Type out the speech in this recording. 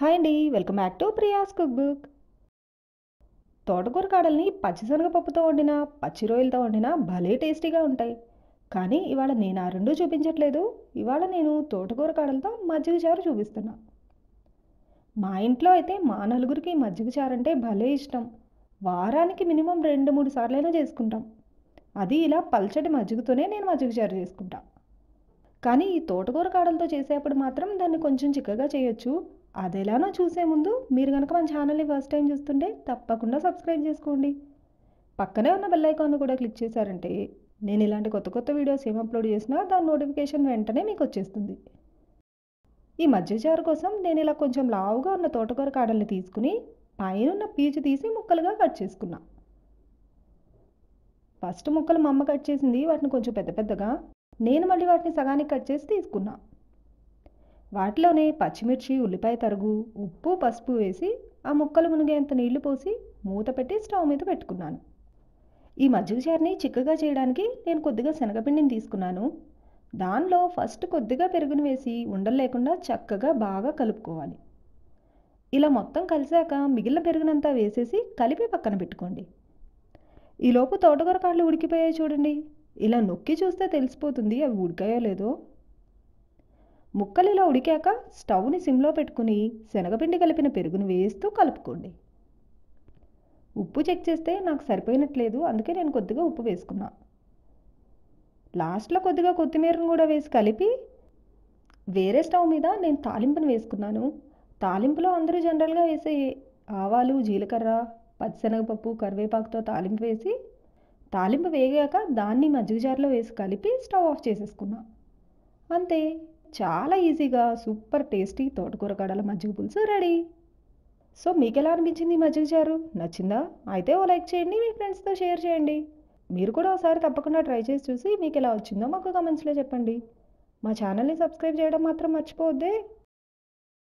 hi అండి welcome back to Priya's cook book తోటకూర కాడల్ని పచ్చిశనగపప్పుతో వండిన పచ్చి రొయ్యలతో వండిన భలే టేస్టీగా ఉంటాయి కానీ ఇవాళ నేను ఆ రెండూ చూపించట్లేదు ఇవాళ నేను తోటకూర కాడలతో మజ్జిగ చారు చూపిస్తున్నా మా ఇంట్లో అయితే మా నలుగురికి మజ్జిగ చారు అంటే భలే ఇష్టం వారానికి మినిమం రెండు మూడు సార్లైనా చేసుకుంటాం అది ఇలా పల్చటి మజ్జిగతోనే నేను మజ్జిగ చారు చేసుకుంటాను కానీ ఈ తోటకూర కాడలతో చేసేప్పుడు మాత్రం దాన్ని కొంచెం చిక్కగా చేయొచ్చు అదెలానో చూసే ముందు మీరు కనుక మన ఛానల్ని ఫస్ట్ టైం చూస్తుంటే తప్పకుండా సబ్స్క్రైబ్ చేసుకోండి పక్కనే ఉన్న బెల్ కూడా క్లిక్ చేశారంటే నేను ఇలాంటి కొత్త కొత్త వీడియోస్ ఏం అప్లోడ్ చేసినా దాని నోటిఫికేషన్ వెంటనే మీకు వచ్చేస్తుంది ఈ మధ్యచారు కోసం నేను ఇలా కొంచెం లావుగా ఉన్న తోటకూర కాడల్ని తీసుకుని పైన పీచు తీసి ముక్కలుగా కట్ చేసుకున్నా ఫస్ట్ ముక్కలు మా అమ్మ కట్ చేసింది వాటిని కొంచెం పెద్ద పెద్దగా నేను మళ్ళీ వాటిని సగానికి కట్ చేసి తీసుకున్నా వాటిలోనే పచ్చిమిర్చి ఉల్లిపాయ తరుగు ఉప్పు పసుపు వేసి ఆ ముక్కలు మునిగేంత నీళ్లు పోసి మూత పెట్టి స్టవ్ మీద పెట్టుకున్నాను ఈ మజ్జిగ చారుని చిక్కగా చేయడానికి నేను కొద్దిగా శనగపిండిని తీసుకున్నాను దానిలో ఫస్ట్ కొద్దిగా పెరుగును వేసి ఉండలు లేకుండా చక్కగా బాగా కలుపుకోవాలి ఇలా మొత్తం కలిసాక మిగిలిన పెరుగునంతా వేసేసి కలిపి పక్కన పెట్టుకోండి ఈలోపు తోటకూర కాళ్ళు ఉడికిపోయాయి చూడండి ఇలా నొక్కి చూస్తే తెలిసిపోతుంది అవి ఉడికాయో లేదో ముక్కలు ఇలా ఉడికాక స్టవ్ని సిమ్లో పెట్టుకుని శనగపిండి కలిపిన పెరుగును వేస్తూ కలుపుకోండి ఉప్పు చెక్ చేస్తే నాకు సరిపోయినట్లేదు అందుకే నేను కొద్దిగా ఉప్పు వేసుకున్నా లాస్ట్లో కొద్దిగా కొత్తిమీరను కూడా వేసి కలిపి వేరే స్టవ్ మీద నేను తాలింపును వేసుకున్నాను తాలింపులో అందరూ జనరల్గా వేసే ఆవాలు జీలకర్ర పచ్చిశనగపప్పు కరివేపాకుతో తాలింపు వేసి తాలింపు వేగాక దాన్ని మజ్జిగ జార్లో వేసి కలిపి స్టవ్ ఆఫ్ చేసేసుకున్నా అంతే చాలా ఈజీగా సూపర్ టేస్టీ తోటకూర కడల మజ్జిగ పులుసు రెడీ సో మీకు ఎలా అనిపించింది మజ్జిగ చారు నచ్చిందా అయితే ఓ లైక్ చేయండి మీ ఫ్రెండ్స్తో షేర్ చేయండి మీరు కూడా ఒకసారి తప్పకుండా ట్రై చేసి చూసి మీకు ఎలా వచ్చిందో మాకు కమెంట్స్లో చెప్పండి మా ఛానల్ని సబ్స్క్రైబ్ చేయడం మాత్రం మర్చిపోవద్దే